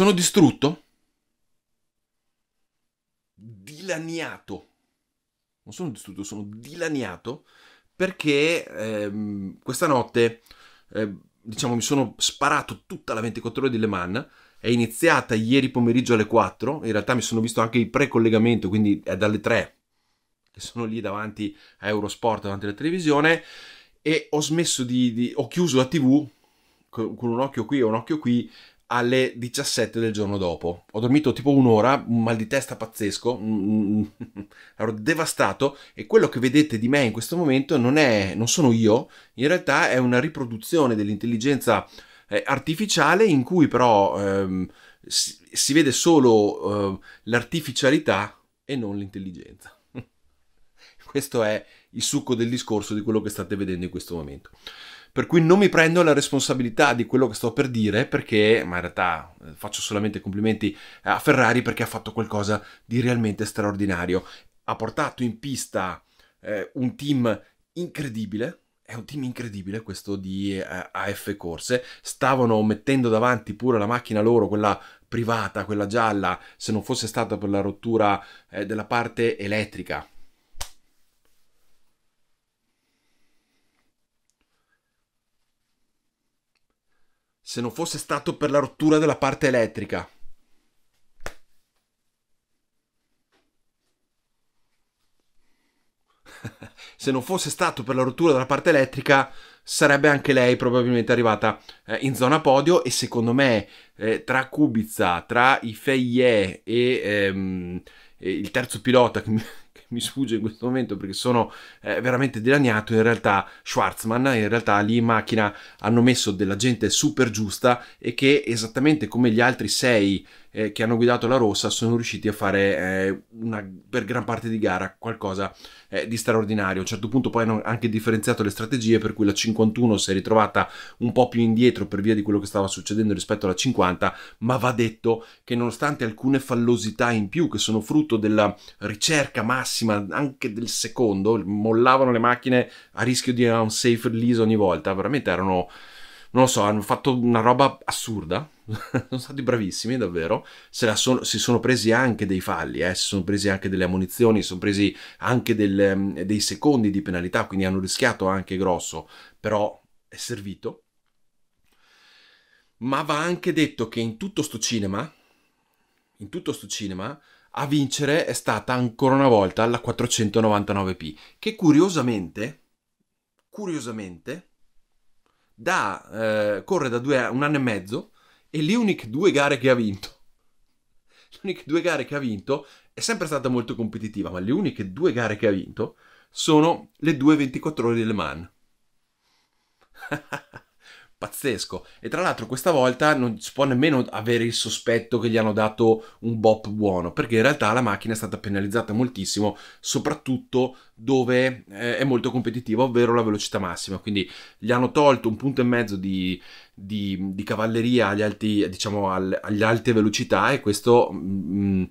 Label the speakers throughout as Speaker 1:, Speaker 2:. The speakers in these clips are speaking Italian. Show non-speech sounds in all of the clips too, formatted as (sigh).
Speaker 1: Sono distrutto? Dilaniato. Non sono distrutto, sono dilaniato perché ehm, questa notte, eh, diciamo, mi sono sparato tutta la 24 ore di Le Mans. È iniziata ieri pomeriggio alle 4. In realtà mi sono visto anche il pre-collegamento, quindi è dalle 3 che sono lì davanti a Eurosport, davanti alla televisione. E ho smesso di. di ho chiuso la TV con un occhio qui e un occhio qui alle 17 del giorno dopo. Ho dormito tipo un'ora, un mal di testa pazzesco, mm, mm (laughs) ero devastato e quello che vedete di me in questo momento non, è, non sono io, in realtà è una riproduzione dell'intelligenza eh, artificiale in cui però ehm, si, si, vede solo eh, l'artificialità e non l'intelligenza. (laughs) Questo è il succo del discorso di quello che state vedendo in questo momento per cui non mi prendo la responsabilità di quello che sto per dire perché, ma in realtà eh, faccio solamente complimenti a Ferrari perché ha fatto qualcosa di realmente straordinario. Ha portato in pista eh, un team incredibile, è un team incredibile questo di eh, AF Corse, stavano mettendo davanti pure la macchina loro, quella privata, quella gialla, se non fosse stata per la rottura eh, della parte elettrica se non fosse stato per la rottura della parte elettrica. (laughs) se non fosse stato per la rottura della parte elettrica, sarebbe anche lei probabilmente arrivata eh, in zona podio e secondo me eh, tra Kubica, tra i Feie e ehm, il terzo pilota che mi, mi sfugge in questo momento perché sono eh, veramente dilaniato, in realtà Schwarzman, in realtà lì in macchina hanno messo della gente super giusta e che esattamente come gli altri sei eh, che hanno guidato la rossa sono riusciti a fare eh, una, per gran parte di gara qualcosa eh, di straordinario. A un certo punto poi hanno anche differenziato le strategie per cui la 51 si è ritrovata un po' più indietro per via di quello che stava succedendo rispetto alla 50, ma va detto che nonostante alcune fallosità in più che sono frutto della ricerca massima anche del secondo, mollavano le macchine a rischio di un safe release ogni volta, veramente erano non lo so, hanno fatto una roba assurda (laughs) sono stati bravissimi davvero, son, si sono presi anche dei falli, eh? si sono presi anche delle ammunizioni, si sono presi anche del, mm, dei secondi di penalità, quindi hanno rischiato anche grosso, però è servito. Ma va anche detto che in tutto sto cinema, in tutto sto cinema, a vincere è stata ancora una volta la 499p, che curiosamente, curiosamente, da, eh, corre da due, un anno e mezzo e le uniche due gare che ha vinto, le uniche due gare che ha vinto, è sempre stata molto competitiva, ma le uniche due gare che ha vinto sono le due 24 ore del Man. (laughs) pazzesco. E tra l'altro questa volta non si può nemmeno avere il sospetto che gli hanno dato un bop buono, perché in realtà la macchina è stata penalizzata moltissimo, soprattutto dove eh, è molto competitiva, ovvero la velocità massima. Quindi gli hanno tolto un punto e mezzo di, di, di cavalleria agli alti, diciamo, al, alle alte velocità e questo... Mh, mm, mm,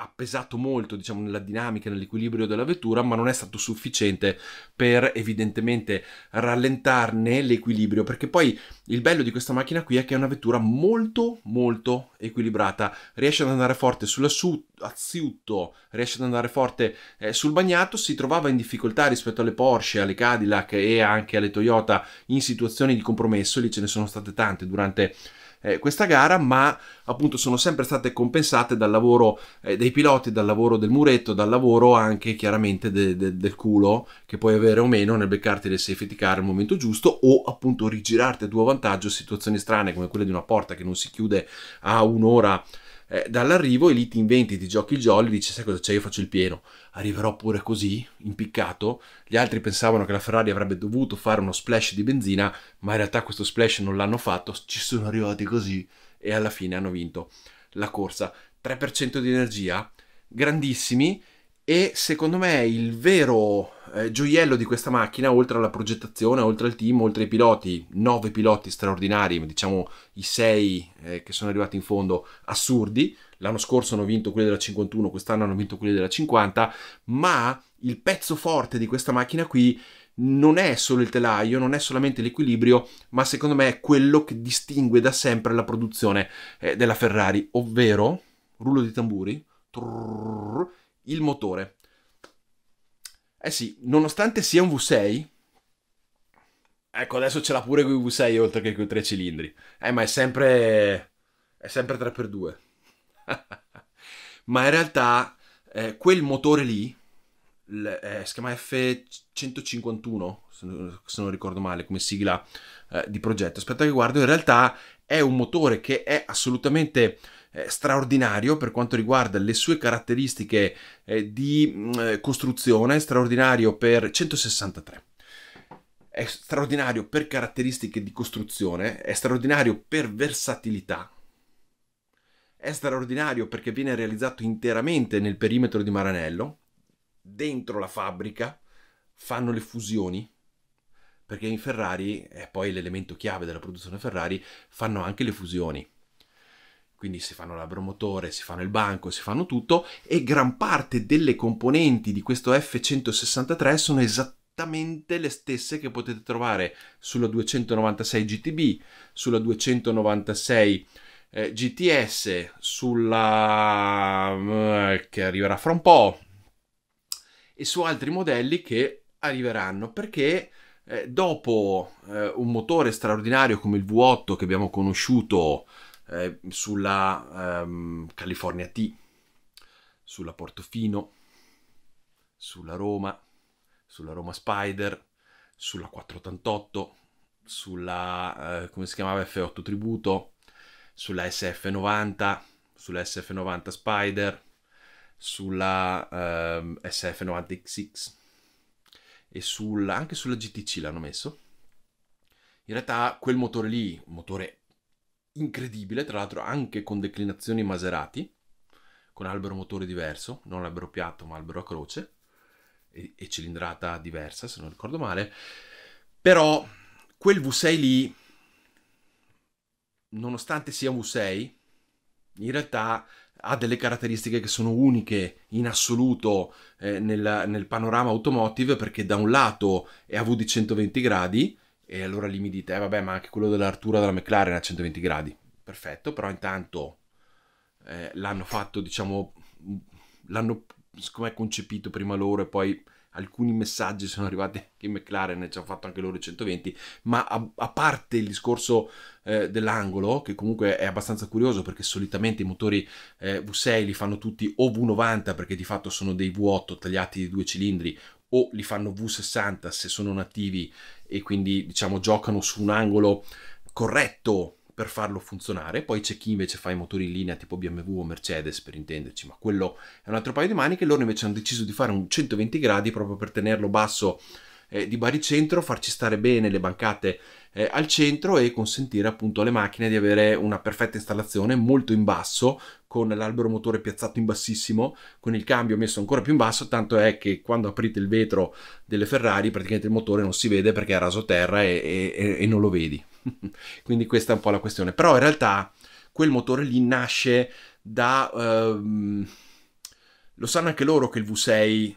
Speaker 1: ha pesato molto diciamo, nella dinamica, nell'equilibrio della vettura, ma non è stato sufficiente per evidentemente rallentarne l'equilibrio, perché poi il bello di questa macchina qui è che è una vettura molto molto equilibrata, riesce ad andare forte sull'aziutto, riesce ad andare forte eh, sul bagnato, si trovava in difficoltà rispetto alle Porsche, alle Cadillac e anche alle Toyota in situazioni di compromesso, lì ce ne sono state tante durante eh, questa gara, ma appunto sono sempre state compensate dal lavoro eh, dei piloti, dal lavoro del muretto, dal lavoro anche chiaramente de, de, del culo che puoi avere o meno nel beccarti le safety car al momento giusto o appunto rigirarti a tuo vantaggio situazioni strane come quelle di una porta che non si chiude a un'ora eh, dall'arrivo e lì ti inventi, ti giochi il jolly, dici sai cosa c'è, io faccio il pieno, arriverò pure così, impiccato, gli altri pensavano che la Ferrari avrebbe dovuto fare uno splash di benzina, ma in realtà questo splash non l'hanno fatto, ci sono arrivati così e alla fine hanno vinto la corsa. 3% di energia, grandissimi, e secondo me il vero eh, gioiello di questa macchina, oltre alla progettazione, oltre al team, oltre ai piloti, nove piloti straordinari, diciamo i sei eh, che sono arrivati in fondo assurdi, l'anno scorso hanno vinto quelli della 51, quest'anno hanno vinto quelli della 50, ma il pezzo forte di questa macchina qui non è solo il telaio, non è solamente l'equilibrio, ma secondo me è quello che distingue da sempre la produzione eh, della Ferrari, ovvero, rullo di tamburi, trrr, il motore. Eh sì, nonostante sia un V6, ecco adesso ce l'ha pure con i V6 oltre che con i tre cilindri. Eh, ma è sempre, è sempre 3x2. (laughs) ma in realtà eh, quel motore lì, eh, si chiama F151, se non ricordo male, come sigla eh, di progetto. Aspetta che guardo, in realtà è un motore che è assolutamente eh, straordinario per quanto riguarda le sue caratteristiche eh, di mm, eh, costruzione, straordinario per 163. È straordinario per caratteristiche di costruzione, è straordinario per versatilità, è straordinario perché viene realizzato interamente nel perimetro di Maranello, dentro la fabbrica, fanno le fusioni, perché in Ferrari, è poi l'elemento chiave della produzione Ferrari, fanno anche le fusioni quindi si fanno l'abromotore, si fanno il banco, si fanno tutto e gran parte delle componenti di questo F163 sono esattamente le stesse che potete trovare sulla 296 GTB, sulla 296 eh, GTS, sulla eh, che arriverà fra un po' e su altri modelli che arriveranno perché eh, dopo eh, un motore straordinario come il V8 che abbiamo conosciuto eh, sulla ehm, California T, sulla Portofino, sulla Roma, sulla Roma Spider, sulla 488, sulla, eh, come si chiamava, F8 Tributo, sulla SF90, sulla SF90 Spider, sulla ehm, SF90XX e sulla, anche sulla GTC l'hanno messo. In realtà quel motore lì, un motore incredibile, tra l'altro anche con declinazioni Maserati, con albero motore diverso, non albero piatto ma albero a croce e, e cilindrata diversa se non ricordo male, però quel V6 lì, nonostante sia un V6, in realtà ha delle caratteristiche che sono uniche in assoluto eh, nel, nel, panorama automotive perché da un lato è a V di 120 gradi e allora lì mi dite, eh, vabbè, ma anche quello dell'Artura della McLaren a 120 gradi. Perfetto, però intanto eh, l'hanno fatto, diciamo, mm, l'hanno siccome concepito prima loro e poi alcuni messaggi sono arrivati anche in McLaren e ci hanno fatto anche loro i 120, ma a, a parte il discorso eh, dell'angolo, che comunque è abbastanza curioso perché solitamente i motori eh, V6 li fanno tutti o V90 perché di fatto sono dei V8 tagliati di due cilindri o li fanno V60 se sono nativi e quindi diciamo giocano su un angolo corretto per farlo funzionare, poi c'è chi invece fa i motori in linea tipo BMW o Mercedes per intenderci, ma quello è un altro paio di maniche, loro invece hanno deciso di fare un 120 gradi proprio per tenerlo basso eh, di baricentro, farci stare bene le bancate eh, al centro e consentire appunto alle macchine di avere una perfetta installazione molto in basso con l'albero motore piazzato in bassissimo, con il cambio messo ancora più in basso, tanto è che quando aprite il vetro delle Ferrari praticamente il motore non si vede perché è raso terra e, e, e non lo vedi. (laughs) Quindi questa è un po' la questione. Però in realtà quel motore lì nasce da... Ehm, lo sanno anche loro che il V6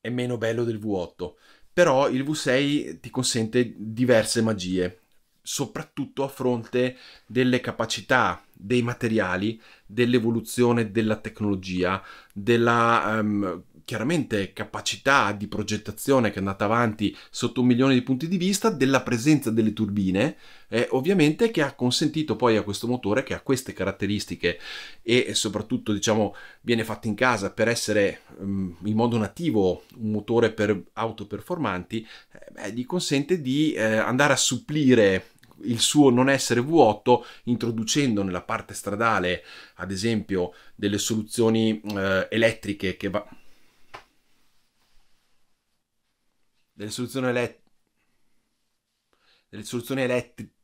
Speaker 1: è meno bello del V8, però il V6 ti consente diverse magie, soprattutto a fronte delle capacità dei materiali, dell'evoluzione della tecnologia, della um, chiaramente capacità di progettazione che è andata avanti sotto un milione di punti di vista, della presenza delle turbine, eh, ovviamente che ha consentito poi a questo motore che ha queste caratteristiche e soprattutto diciamo viene fatto in casa per essere um, in modo nativo un motore per auto performanti, eh, beh, gli consente di eh, andare a supplire il suo non essere vuoto introducendo nella parte stradale ad esempio delle soluzioni eh, elettriche che va delle soluzioni elettriche delle soluzioni elettriche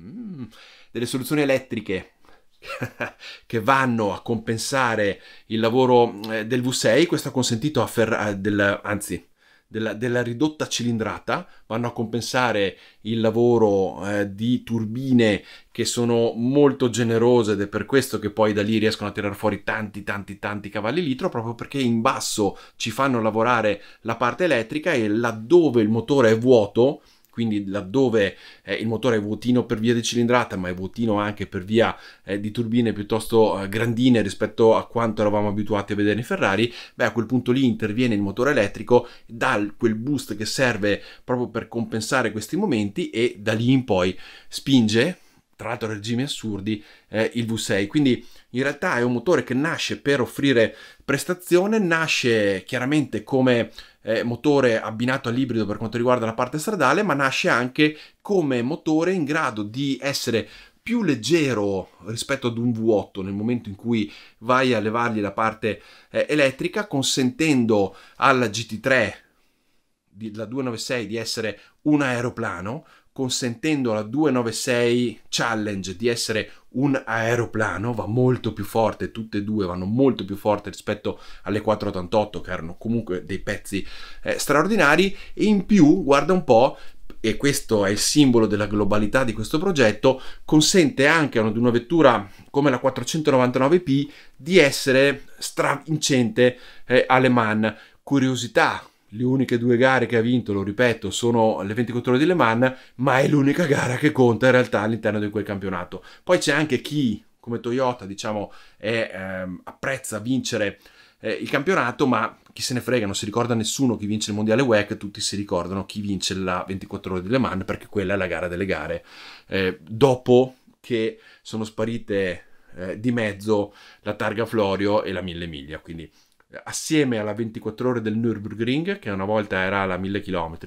Speaker 1: mm, delle soluzioni elettriche (laughs) che vanno a compensare il lavoro eh, del V6 questo ha consentito a Ferrari del anzi della, della ridotta cilindrata, vanno a compensare il lavoro eh, di turbine che sono molto generose ed è per questo che poi da lì riescono a tirar fuori tanti tanti tanti cavalli litro proprio perché in basso ci fanno lavorare la parte elettrica e laddove il motore è vuoto quindi laddove eh, il motore è vuotino per via di cilindrata ma è vuotino anche per via eh, di turbine piuttosto eh, grandine rispetto a quanto eravamo abituati a vedere in Ferrari, beh a quel punto lì interviene il motore elettrico, dà quel boost che serve proprio per compensare questi momenti e da lì in poi spinge tra l'altro regimi assurdi, eh, il V6. Quindi in realtà è un motore che nasce per offrire prestazione, nasce chiaramente come eh, motore abbinato all'ibrido per quanto riguarda la parte stradale, ma nasce anche come motore in grado di essere più leggero rispetto ad un V8 nel momento in cui vai a levargli la parte eh, elettrica, consentendo alla GT3 la 296 di essere un aeroplano consentendo alla 296 Challenge di essere un aeroplano, va molto più forte, tutte e due vanno molto più forte rispetto alle 488 che erano comunque dei pezzi eh, straordinari e in più, guarda un po', e questo è il simbolo della globalità di questo progetto, consente anche ad una vettura come la 499P di essere stravincente eh, alle MAN. Curiosità, le uniche due gare che ha vinto, lo ripeto, sono le 24 ore di Le Mans, ma è l'unica gara che conta in realtà all'interno di quel campionato. Poi c'è anche chi, come Toyota, diciamo, è, ehm, apprezza vincere eh, il campionato, ma chi se ne frega, non si ricorda nessuno chi vince il mondiale WEC, tutti si ricordano chi vince la 24 ore di Le Mans perché quella è la gara delle gare. Eh, dopo che sono sparite eh, di mezzo la targa Florio e la Mille miglia, quindi assieme alla 24 ore del Nürburgring, che una volta era la 1000 km,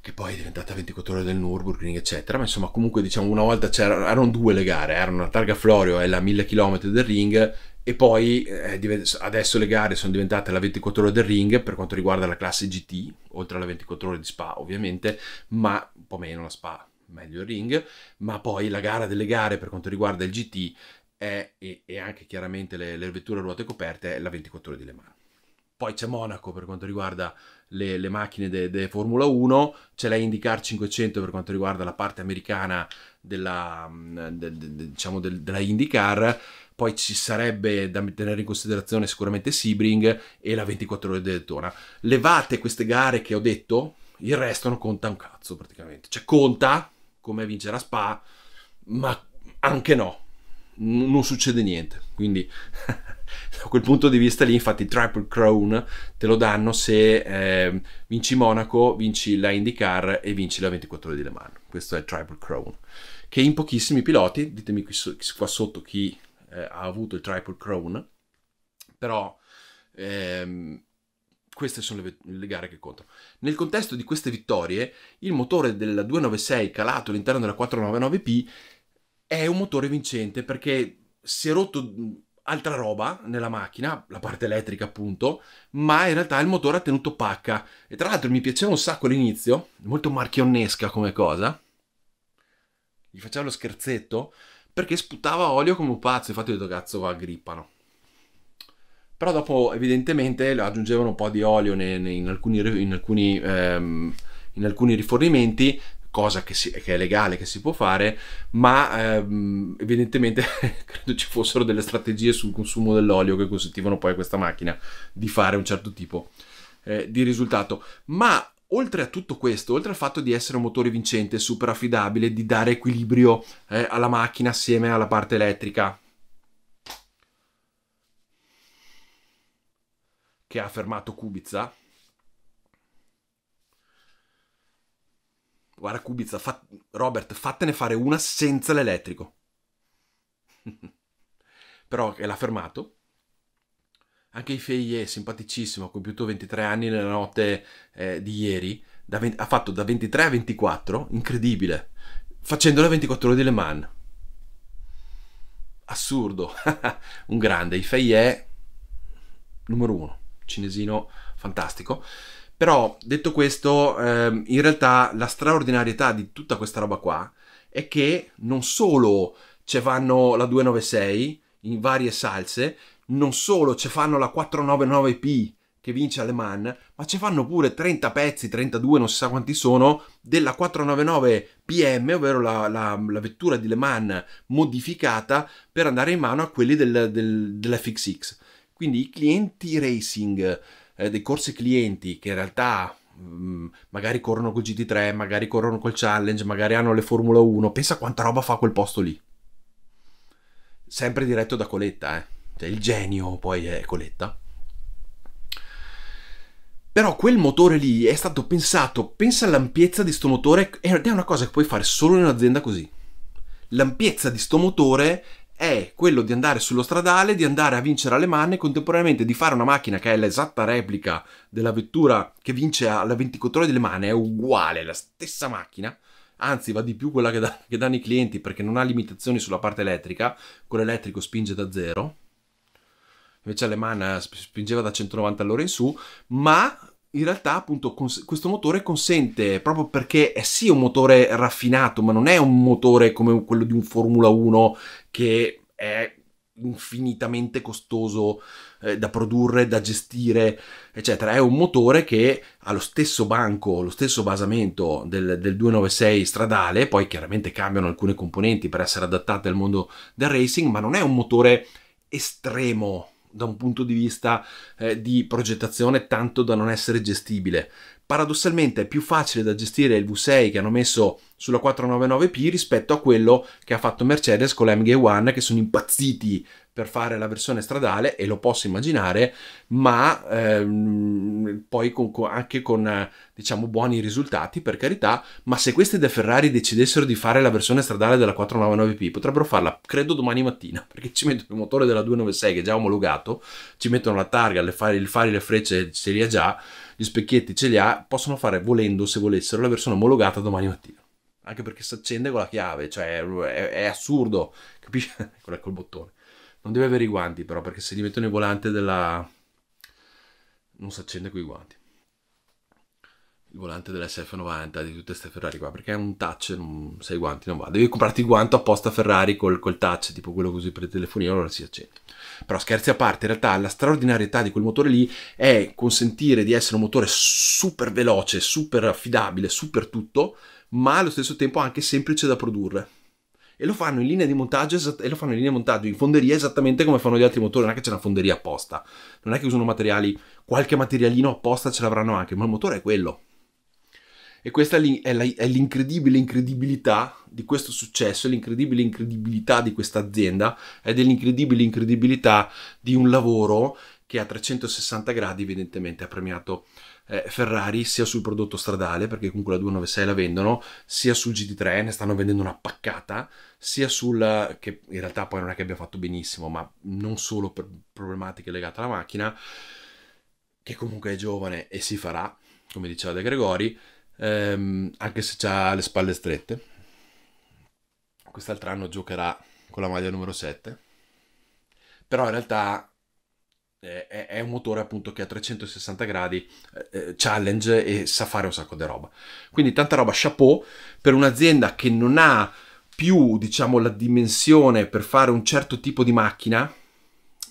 Speaker 1: che poi è diventata 24 ore del Nürburgring, eccetera. Ma insomma, comunque, diciamo, una volta c'erano due le gare: erano la Targa Florio e la 1000 km del Ring. E poi eh, adesso le gare sono diventate la 24 ore del ring per quanto riguarda la classe GT, oltre alla 24 ore di Spa ovviamente, ma un po' meno la Spa, meglio il ring, ma poi la gara delle gare per quanto riguarda il GT è, e, anche chiaramente le, le vetture a ruote coperte è la 24 ore di Le Mans. Poi c'è Monaco per quanto riguarda le, le macchine de, de, Formula 1, c'è la IndyCar 500 per quanto riguarda la parte americana della, mm, de, de, diciamo della IndyCar, poi ci sarebbe da tenere in considerazione sicuramente Sebring e la 24 ore di Daytona. Levate queste gare che ho detto, il resto non conta un cazzo praticamente. Cioè conta come vincerà Spa, ma anche no, non succede niente. Quindi (laughs) da quel punto di vista lì, infatti, il Triple Crown te lo danno se eh, vinci Monaco, vinci la IndyCar e vinci la 24 ore di Le Mans. Questo è il Triple Crown. Che in pochissimi piloti, ditemi qui, so- qua sotto chi eh, ha avuto il Triple Crown, però ehm, queste sono le, le, gare che contano. Nel contesto di queste vittorie, il motore della 296 calato all'interno della 499P è un motore vincente perché si è rotto mm, altra roba nella macchina, la parte elettrica appunto, ma in realtà il motore ha tenuto pacca. E tra l'altro mi piaceva un sacco all'inizio, molto marchionnesca come cosa. Gli faceva lo scherzetto perché sputtava olio come un pazzo, infatti ho detto cazzo va grippano. Però dopo evidentemente aggiungevano un po' di olio in, in alcuni, in alcuni, ehm, in alcuni rifornimenti cosa che, si, che, è legale, che si può fare, ma ehm, evidentemente (laughs) credo ci fossero delle strategie sul consumo dell'olio che consentivano poi a questa macchina di fare un certo tipo eh, di risultato. Ma oltre a tutto questo, oltre al fatto di essere un motore vincente, super affidabile, di dare equilibrio eh, alla macchina assieme alla parte elettrica, che ha affermato Kubica, Guarda Kubica, fa... Robert, fattene fare una senza l'elettrico. (laughs) Però l'ha fermato. Anche Ifeie, simpaticissimo, ha compiuto 23 anni nella notte eh, di ieri. Ve- ha fatto da 23 a 24, incredibile. Facendo le 24 ore di Le Mans. Assurdo. (laughs) Un grande. Ifeie, numero uno. Cinesino fantastico. Però, detto questo, ehm, in realtà la straordinarietà di tutta questa roba qua è che non solo ci vanno la 296 in varie salse, non solo ci fanno la 499P che vince Le Mans, ma ci fanno pure 30 pezzi, 32 non si sa quanti sono, della 499 PM, ovvero la, la, la vettura di Le Mans modificata per andare in mano a quelli del, del, dell'FXX. Quindi i clienti racing eh, dei corsi clienti che in realtà mm, magari corrono col GT3, magari corrono col Challenge, magari hanno le Formula 1, pensa quanta roba fa quel posto lì. Sempre diretto da Coletta, eh. Cioè, il genio poi è Coletta. Però quel motore lì è stato pensato, pensa all'ampiezza di sto motore, ed è una cosa che puoi fare solo in un'azienda così. L'ampiezza di sto motore è quello di andare sullo stradale, di andare a vincere alle manne e contemporaneamente di fare una macchina che è l'esatta replica della vettura che vince alla 24 ore delle manne, è uguale, è la stessa macchina, anzi va di più quella che, da, che danno i clienti perché non ha limitazioni sulla parte elettrica, quello elettrico spinge da zero, invece alle manne spingeva da 190 all'ora in su, ma in realtà appunto cons- questo motore consente, proprio perché è sì un motore raffinato, ma non è un motore come quello di un Formula 1 che è infinitamente costoso eh, da produrre, da gestire, eccetera. È un motore che ha lo stesso banco, lo stesso basamento del, del 296 stradale, poi chiaramente cambiano alcune componenti per essere adattate al mondo del racing, ma non è un motore estremo da un punto di vista eh, di progettazione tanto da non essere gestibile. Paradossalmente è più facile da gestire il V6 che hanno messo sulla 499P rispetto a quello che ha fatto Mercedes con la MG1 che sono impazziti per fare la versione stradale e lo posso immaginare, ma ehm, poi con, con, anche con diciamo buoni risultati per carità, ma se questi De Ferrari decidessero di fare la versione stradale della 499P potrebbero farla credo domani mattina (laughs) perché ci mettono il motore della 296 che è già omologato, ci mettono la targa, le fari, il fari, le frecce ce li ha già, gli specchietti ce li ha, possono fare volendo se volessero la versione omologata domani mattina anche perché si accende con la chiave, cioè è, è assurdo, capisci? (laughs) Quello è col bottone. Non deve avere i guanti però, perché se li mettono il volante della... non si accende con i guanti. Il volante dell'SF90, di tutte queste Ferrari qua, perché è un touch, non... se i guanti non va. Devi comprarti il guanto apposta Ferrari col, col touch, tipo quello così per il telefonino, allora si accende. Però scherzi a parte, in realtà la straordinarietà di quel motore lì è consentire di essere un motore super veloce, super affidabile, super tutto, ma allo stesso tempo anche semplice da produrre e lo fanno in linea di montaggio e lo fanno in linea di montaggio in fonderia esattamente come fanno gli altri motori, non è che c'è una fonderia apposta, non è che usano materiali, qualche materialino apposta ce l'avranno anche, ma il motore è quello. E questa è l'incredibile incredibilità di questo successo, l'incredibile incredibilità di questa azienda ed è l'incredibile incredibilità di un lavoro che a 360 gradi evidentemente ha premiato eh, Ferrari sia sul prodotto stradale, perché comunque la 296 la vendono, sia sul GT3, ne stanno vendendo una paccata, sia sul che in realtà poi non è che abbia fatto benissimo, ma non solo per problematiche legate alla macchina, che comunque è giovane e si farà, come diceva De Gregori, ehm, anche se ha le spalle strette. Quest'altro anno giocherà con la maglia numero 7. Però in realtà è un motore appunto che a 360 gradi eh, eh, challenge e sa fare un sacco di roba. Quindi tanta roba chapeau per un'azienda che non ha più, diciamo, la dimensione per fare un certo tipo di macchina.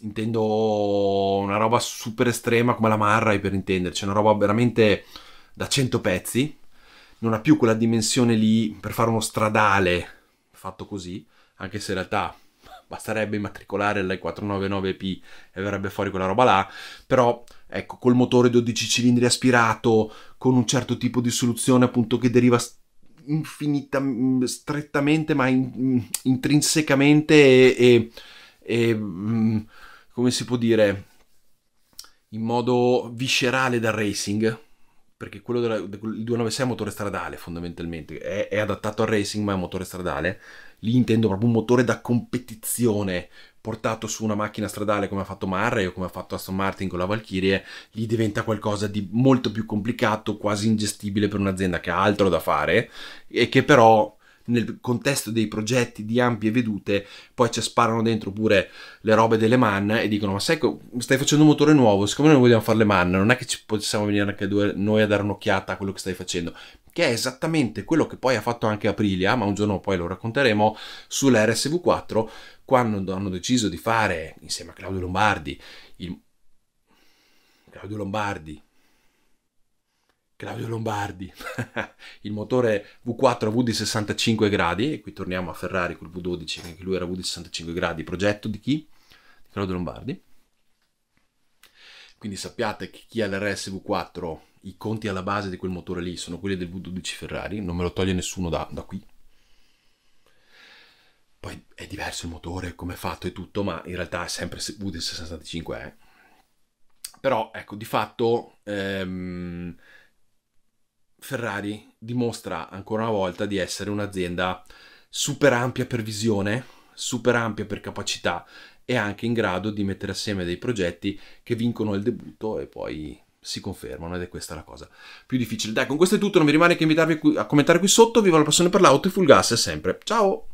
Speaker 1: Intendo una roba super estrema come la Marrai per intenderci, una roba veramente da 100 pezzi. Non ha più quella dimensione lì per fare uno stradale fatto così, anche se in realtà basterebbe immatricolare l'E499P e verrebbe fuori quella roba là, però ecco, col motore 12 cilindri aspirato, con un certo tipo di soluzione appunto che deriva infinita, mm, strettamente ma in, mm, intrinsecamente e, e, e, mm, come si può dire in modo viscerale dal racing perché quello del 296 è un motore stradale fondamentalmente è, è adattato al racing ma è un motore stradale lì intendo proprio un motore da competizione portato su una macchina stradale come ha fatto Marray o come ha fatto Aston Martin con la Valkyrie, lì diventa qualcosa di molto più complicato, quasi ingestibile per un'azienda che ha altro da fare e che però nel contesto dei progetti di ampie vedute, poi ci sparano dentro pure le robe delle man e dicono: Ma sai, stai facendo un motore nuovo, siccome noi vogliamo fare le man, non è che ci possiamo venire anche noi a dare un'occhiata a quello che stai facendo. Che è esattamente quello che poi ha fatto anche Aprilia, ma un giorno poi lo racconteremo, sulla rsv 4 quando hanno deciso di fare, insieme a Claudio Lombardi, il... Claudio Lombardi, Claudio Lombardi, (laughs) il motore V4 V di 65 gradi, e qui torniamo a Ferrari col V12, anche lui era V di 65 gradi, progetto di chi? Di Claudio Lombardi. Quindi sappiate che chi ha l'RS V4, i conti alla base di quel motore lì sono quelli del V12 Ferrari, non me lo toglie nessuno da, da qui. Poi è diverso il motore, come è fatto e tutto, ma in realtà è sempre V di 65, eh. Però, ecco, di fatto... Ehm, Ferrari dimostra ancora una volta di essere un'azienda super ampia per visione, super ampia per capacità e anche in grado di mettere assieme dei progetti che vincono il debutto e poi si confermano ed è questa la cosa più difficile. Dai, con questo è tutto, non mi rimane che invitarvi a commentare qui sotto, viva la passione per l'auto e full gas sempre. Ciao!